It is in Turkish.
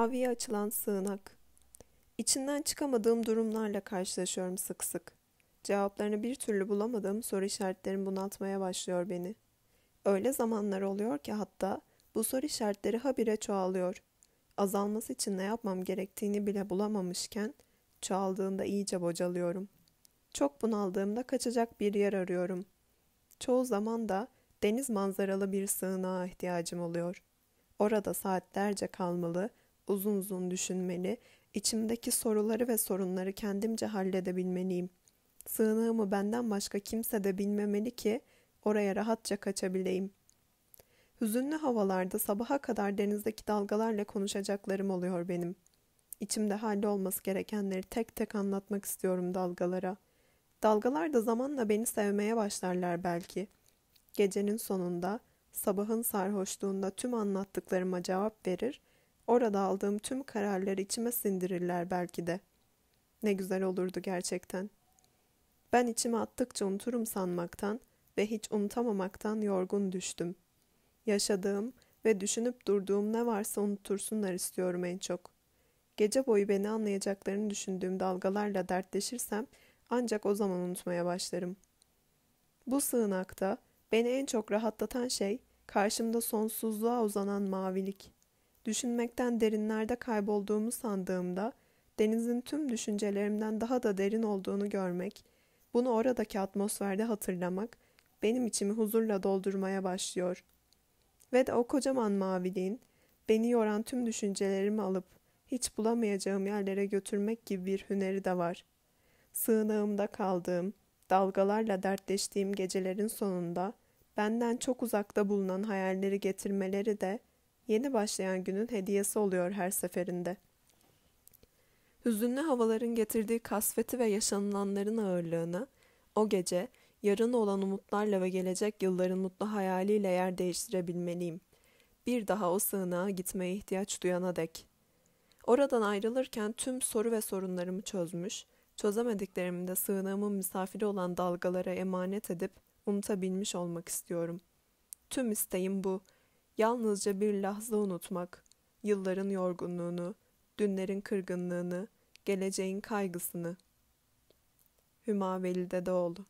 maviye açılan sığınak. İçinden çıkamadığım durumlarla karşılaşıyorum sık sık. Cevaplarını bir türlü bulamadığım soru işaretlerim bunaltmaya başlıyor beni. Öyle zamanlar oluyor ki hatta bu soru işaretleri habire çoğalıyor. Azalması için ne yapmam gerektiğini bile bulamamışken çoğaldığında iyice bocalıyorum. Çok bunaldığımda kaçacak bir yer arıyorum. Çoğu zaman da deniz manzaralı bir sığınağa ihtiyacım oluyor. Orada saatlerce kalmalı, uzun uzun düşünmeli, içimdeki soruları ve sorunları kendimce halledebilmeliyim. Sığınağımı benden başka kimse de bilmemeli ki oraya rahatça kaçabileyim. Hüzünlü havalarda sabaha kadar denizdeki dalgalarla konuşacaklarım oluyor benim. İçimde halde olması gerekenleri tek tek anlatmak istiyorum dalgalara. Dalgalar da zamanla beni sevmeye başlarlar belki. Gecenin sonunda, sabahın sarhoşluğunda tüm anlattıklarıma cevap verir Orada aldığım tüm kararları içime sindirirler belki de. Ne güzel olurdu gerçekten. Ben içime attıkça unuturum sanmaktan ve hiç unutamamaktan yorgun düştüm. Yaşadığım ve düşünüp durduğum ne varsa unutursunlar istiyorum en çok. Gece boyu beni anlayacaklarını düşündüğüm dalgalarla dertleşirsem ancak o zaman unutmaya başlarım. Bu sığınakta beni en çok rahatlatan şey karşımda sonsuzluğa uzanan mavilik. Düşünmekten derinlerde kaybolduğumu sandığımda denizin tüm düşüncelerimden daha da derin olduğunu görmek, bunu oradaki atmosferde hatırlamak benim içimi huzurla doldurmaya başlıyor. Ve de o kocaman maviliğin beni yoran tüm düşüncelerimi alıp hiç bulamayacağım yerlere götürmek gibi bir hüneri de var. Sığınağımda kaldığım, dalgalarla dertleştiğim gecelerin sonunda benden çok uzakta bulunan hayalleri getirmeleri de yeni başlayan günün hediyesi oluyor her seferinde. Hüzünlü havaların getirdiği kasveti ve yaşanılanların ağırlığını, o gece yarın olan umutlarla ve gelecek yılların mutlu hayaliyle yer değiştirebilmeliyim. Bir daha o sığınağa gitmeye ihtiyaç duyana dek. Oradan ayrılırken tüm soru ve sorunlarımı çözmüş, çözemediklerimi de sığınağımın misafiri olan dalgalara emanet edip unutabilmiş olmak istiyorum. Tüm isteğim bu Yalnızca bir lahza unutmak, yılların yorgunluğunu, dünlerin kırgınlığını, geleceğin kaygısını. Hüma Veli Dedeoğlu